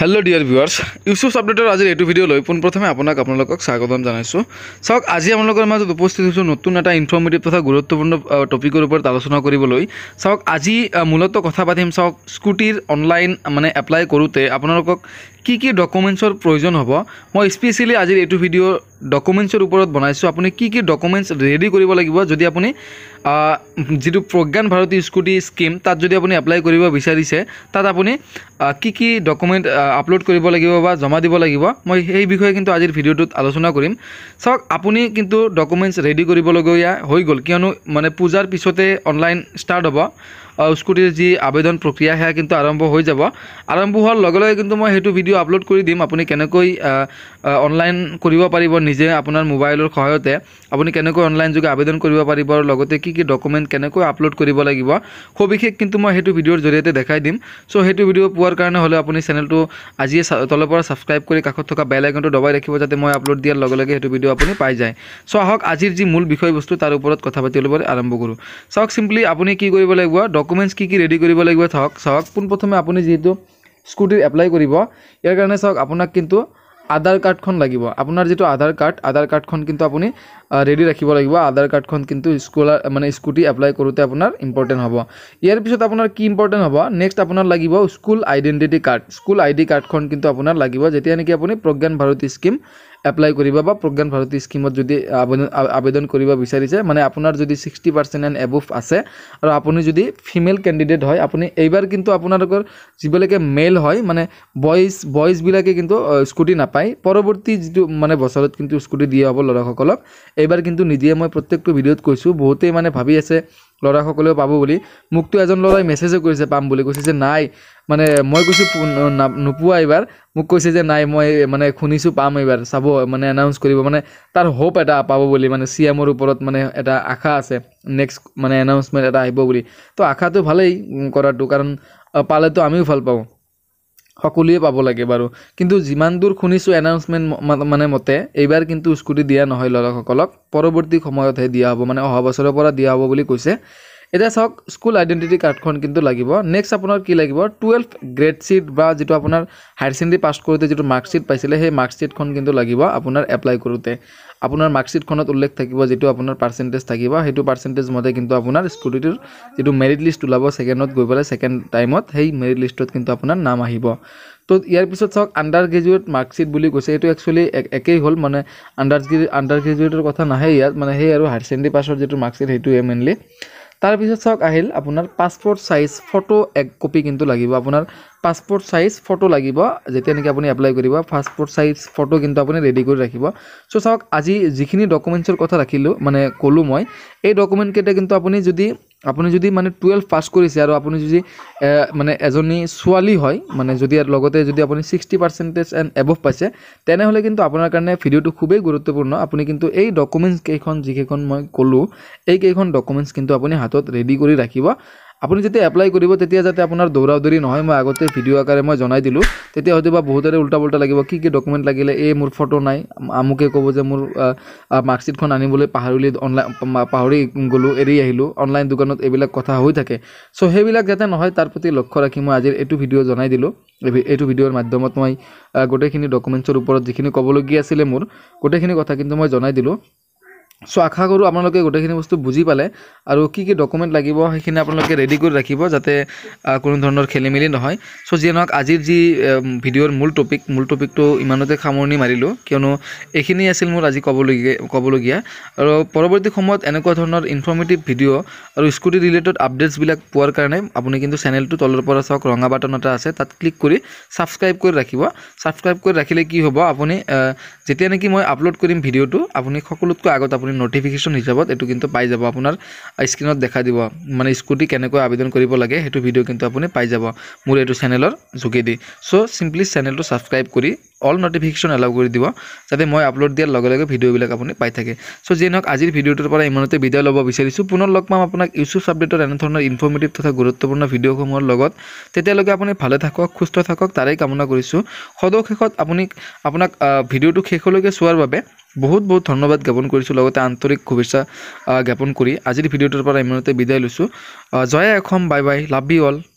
hello' dear viewers YouTube আপডেটৰ আজিৰ এইটো ভিডিঅ' লৈ পোনপ্ৰথমে আপোনাক আপোনালোকক স্বাগতম জনাইছোঁ চাওক আজি আপোনালোকৰ মাজত উপস্থিত হৈছোঁ নতুন এটা ইনফৰ্মেটিভ তথা গুৰুত্বপূৰ্ণ টপিকৰ ওপৰত আলোচনা কৰিবলৈ চাওক আজি মূলত কথা পাতিম চাওক স্কুটিৰ অনলাইন মানে এপ্লাই কৰোঁতে আপোনালোকক কি কি ডকুমেণ্টছৰ প্ৰয়োজন হ'ব মই স্পেচিয়েলি আজিৰ এইটো ভিডিঅ' ডকুমেণ্টছৰ ওপৰত বনাইছোঁ আপুনি কি কি ডকুমেণ্টছ ৰেডি কৰিব লাগিব যদি আপুনি যিটো প্ৰজ্ঞান ভাৰতী স্কুটি স্কিম তাত যদি আপুনি এপ্লাই কৰিব বিচাৰিছে তাত আপুনি কি কি ডকুমেণ্ট আপলোড কৰিব লাগিব বা জমা দিব লাগিব মই সেই বিষয়ে কিন্তু আজিৰ ভিডিঅ'টোত আলোচনা কৰিম চাওক আপুনি কিন্তু ডকুমেণ্টছ ৰেডি কৰিবলগীয়া হৈ গ'ল কিয়নো মানে পূজাৰ পিছতে অনলাইন ষ্টাৰ্ট হ'ব স্কুটিৰ যি আবেদন প্ৰক্ৰিয়া সেয়া কিন্তু আৰম্ভ হৈ যাব আৰম্ভ হোৱাৰ লগে লগে কিন্তু মই সেইটো ভিডিঅ' আপলোড কৰি দিম আপুনি কেনেকৈ অনলাইন কৰিব পাৰিব নিজে আপোনাৰ মোবাইলৰ সহায়তে আপুনি কেনেকৈ অনলাইন যোগে আবেদন কৰিব পাৰিব লগতে কি কি ডকুমেণ্ট কেনেকৈ আপলোড কৰিব লাগিব সবিশেষ কিন্তু মই সেইটো ভিডিঅ'ৰ জৰিয়তে দেখাই দিম চ' সেইটো ভিডিঅ' পোৱাৰ কাৰণে হ'লেও আপুনি চেনেলটো আজিয়ে তলৰ পৰা ছাবস্ক্ৰাইব কৰি কাষত থকা বেল আইকনটো দবাই ৰাখিব যাতে মই আপলোড দিয়াৰ লগে লগে সেইটো ভিডিঅ' আপুনি পাই যায় চ' আহক আজিৰ যি মূল বিষয়বস্তু তাৰ ওপৰত কথা পাতিবলৈ আৰম্ভ কৰোঁ চাওক চিম্পলি আপুনি কি কৰিব লাগিব ডকুমেণ্ট ডকুমেণ্টছ কি কি ৰেডি কৰিব লাগিব থাক চাওক পোনপ্ৰথমে আপুনি যিহেতু স্কুটিৰ এপ্লাই কৰিব ইয়াৰ কাৰণে চাওক আপোনাক কিন্তু আধাৰ কাৰ্ডখন লাগিব আপোনাৰ যিটো আধাৰ কাৰ্ড আধাৰ কাৰ্ডখন কিন্তু আপুনি ৰেডি ৰাখিব লাগিব আধাৰ কাৰ্ডখন কিন্তু স্কুলাৰ মানে স্কুটি এপ্লাই কৰোঁতে আপোনাৰ ইম্পৰ্টেণ্ট হ'ব ইয়াৰ পিছত আপোনাৰ কি ইম্পৰ্টেণ্ট হ'ব নেক্সট আপোনাৰ লাগিব school identity card school I D কাৰ্ডখন কিন্তু আপোনাৰ লাগিব যেতিয়া নেকি আপুনি প্ৰজ্ঞান ভাৰতী স্কিম এপ্লাই কৰিব বা প্ৰজ্ঞান ভাৰতী স্কিমত যদি আবেদন আবেদন কৰিব বিচাৰিছে মানে আপোনাৰ যদি ছিক্সটি পাৰ্চেণ্ট এণ্ড এবভ আছে আৰু আপুনি যদি ফিমেল কেণ্ডিডেট হয় আপুনি এইবাৰ কিন্তু আপোনালোকৰ যিবিলাকে মেল হয় মানে বইজ বইজবিলাকে কিন্তু স্কুটি নাপায় পৰৱৰ্তী যিটো মানে বছৰত কিন্তু স্কুটি দিয়া হ'ব ল'ৰাসকলক এইবাৰ কিন্তু নিদিয়ে মই প্ৰত্যেকটো ভিডিঅ'ত কৈছোঁ বহুতেই মানে ভাবি আছে ল'ৰাসকলেও পাব বুলি মোকতো এজন ল'ৰাই মেছেজো কৰিছে পাম বুলি কৈছে যে নাই মানে মই কৈছোঁ নোপোৱা এইবাৰ মোক কৈছে যে নাই মই মানে শুনিছোঁ পাম এইবাৰ চাব মানে এনাউন্স কৰিব মানে তাৰ হোপ এটা পাব বুলি মানে চি এমৰ ওপৰত মানে এটা আশা আছে নেক্সট মানে এনাউন্সমেণ্ট এটা আহিব বুলি তো আশাটো ভালেই কৰাটো কাৰণ পালেতো আমিও ভাল পাওঁ সকলোৱে পাব লাগে বাৰু কিন্তু যিমান দূৰ শুনিছোঁ এনাউন্সমেণ্ট মানে মতে এইবাৰ কিন্তু স্কুটি দিয়া নহয় ল'ৰাসকলক পৰৱৰ্তী সময়তহে দিয়া হ'ব মানে অহা বছৰৰ পৰা দিয়া হ'ব বুলি কৈছে এতিয়া চাওক স্কুল আইডেণ্টি কাৰ্ডখন কিন্তু লাগিব নেক্সট আপোনাৰ কি লাগিব টুৱেলভ গ্ৰেড শ্বিট বা যিটো আপোনাৰ হায়াৰ ছেকেণ্ডেৰী পাছ কৰোঁতে যিটো মাৰ্কশ্বিট পাইছিলে সেই মাৰ্কশ্বিটখন কিন্তু লাগিব আপোনাৰ এপ্লাই কৰোঁতে আপোনাৰ মাৰ্কশ্বিটখনত উল্লেখ থাকিব যিটো আপোনাৰ পাৰ্চেণ্টেজ থাকিব সেইটো পাৰ্চেণ্টেজ মতে কিন্তু আপোনাৰ স্কুটিটোৰ যিটো মেৰিট লিষ্ট ওলাব ছেকেণ্ডত গৈ পেলাই ছেকেণ্ড টাইমত সেই মেৰিট লিষ্টত কিন্তু আপোনাৰ নাম আহিব তো ইয়াৰ পিছত চাওক আণ্ডাৰ গ্ৰেজুৱেট মাৰ্কশ্বিট বুলি কৈছে এইটো একচুৱেলি একেই হ'ল মানে আণ্ডাৰ আণ্ডাৰ গ্ৰেজুৱেটৰ কথা নাহে ইয়াত মানে সেই আৰু হায়াৰ ছেকেণ্ডেৰী পাছৰ যিটো মাৰ্কশ্বিট সেইটোৱে মেইনলি তাৰ পিছত চাওক আহিল আপোনাৰ পাছপ'ৰ্ট চাইজ ফটো এক কপি কিন্তু লাগিব আপোনাৰ পাছপৰ্ট চাইজ ফটো লাগিব যেতিয়া নেকি আপুনি এপ্লাই কৰিব পাছপ'ৰ্ট চাইজ ফটো কিন্তু আপুনি ৰেডি কৰি ৰাখিব চ' চাওক আজি যিখিনি ডকুমেণ্টছৰ কথা ৰাখিলোঁ মানে ক'লোঁ মই এই ডকুমেণ্টকেইটা কিন্তু আপুনি যদি আপুনি যদি মানে টুৱেলভ পাছ কৰিছে আৰু আপুনি যদি মানে এজনী ছোৱালী হয় মানে যদি লগতে যদি আপুনি ছিক্সটি পাৰ্চেণ্টেজ এণ্ড এবভ পাইছে তেনেহ'লে কিন্তু আপোনাৰ কাৰণে ভিডিঅ'টো খুবেই গুৰুত্বপূৰ্ণ আপুনি কিন্তু এই ডকুমেণ্টছকেইখন যিকেইখন মই ক'লোঁ এইকেইখন ডকুমেণ্টছ কিন্তু আপুনি হাতত ৰেডি কৰি ৰাখিব আপুনি যেতিয়া এপ্লাই কৰিব তেতিয়া যাতে আপোনাৰ দৌৰা দৌৰি নহয় মই আগতে ভিডিঅ' আকাৰে মই জনাই দিলোঁ তেতিয়া হয়তো বা বহুতৰে উল্টা পল্টা লাগিব কি কি ডকুমেণ্ট লাগিলে এই মোৰ ফটো নাই আমুকে ক'ব যে মোৰ মাৰ্কশ্বিটখন আনিবলৈ পাহৰিলে অনলাইন পাহৰি গ'লোঁ এৰি আহিলোঁ অনলাইন দোকানত এইবিলাক কথা হৈ থাকে চ' সেইবিলাক যাতে নহয় তাৰ প্ৰতি লক্ষ্য ৰাখি মই আজিৰ এইটো ভিডিঅ' জনাই দিলোঁ এইটো ভিডিঅ'ৰ মাধ্যমত মই গোটেইখিনি ডকুমেণ্টছৰ ওপৰত যিখিনি ক'বলগীয়া আছিলে মোৰ গোটেইখিনি কথা কিন্তু মই জনাই দিলোঁ সো আশা করো আপনাদের গোটেখিনি বস্তু বুঝি পালে আর কি কি ডকুমেন্ট লাগিব সেইখানে আপনাদের রেডি করে রাখব যাতে কোনো ধরনের খেলিমেলি নহয় সো যে নাক আজির যিডিওর মূল টপিক মূল টপিকট ইমানতে সামরণি মারিলো কেনো এইখিনি আসিল মূল আজি কবল কবলিয়া আর পরবর্তী সময় এনেকা ধরনের ইনফরমেটিভ ভিডিও আর স্কুটি রিলেটেড আপডেটসবিল পয়ার কারণে আপনি কিন্তু চ্যানেলট তলরপর চক রঙা বাটন এটা আছে তাত ক্লিক করে সাবস্ক্রাইব করে রাখব সাবস্ক্রাইব করে রাখলে কি হব আপনি যেতে নাকি মানে আপলোড করি ভিডিওটি আপনি সকলতো আগত আপনি আপুনি নটিফিকেশ্যন হিচাপত এইটো কিন্তু পাই যাব আপোনাৰ স্ক্ৰীণত দেখা দিব মানে স্কুটি কেনেকৈ আবেদন কৰিব লাগে সেইটো ভিডিঅ' কিন্তু আপুনি পাই যাব মোৰ এইটো চেনেলৰ যোগেদি চ' চিম্পলি চেনেলটো ছাবস্ক্ৰাইব কৰি অল নটিফিকেশ্যন এলাউ কৰি দিব যাতে মই আপলোড দিয়াৰ লগে লগে ভিডিঅ'বিলাক আপুনি পাই থাকে চ' যি নহওক আজিৰ ভিডিঅ'টোৰ পৰা ইমানতে বিদায় ল'ব বিচাৰিছোঁ পুনৰ লগ পাম আপোনাক ইউটিউব আপডেটৰ এনেধৰণৰ ইনফৰ্মেটিভ তথা গুৰুত্বপূৰ্ণ ভিডিঅ'সমূহৰ লগত তেতিয়ালৈকে আপুনি ভালে থাকক সুস্থ থাকক তাৰেই কামনা কৰিছোঁ সদৌ শেষত আপুনি আপোনাক ভিডিঅ'টো শেষলৈকে চোৱাৰ বাবে বহুত বহুত ধন্যবাদ জ্ঞাপন কৰিছোঁ লগতে আন্তৰিক শুভেচ্ছা জ্ঞাপন কৰি আজিৰ ভিডিঅ'টোৰ পৰা ইমানতে বিদায় লৈছোঁ জয় Assam bye bye love you all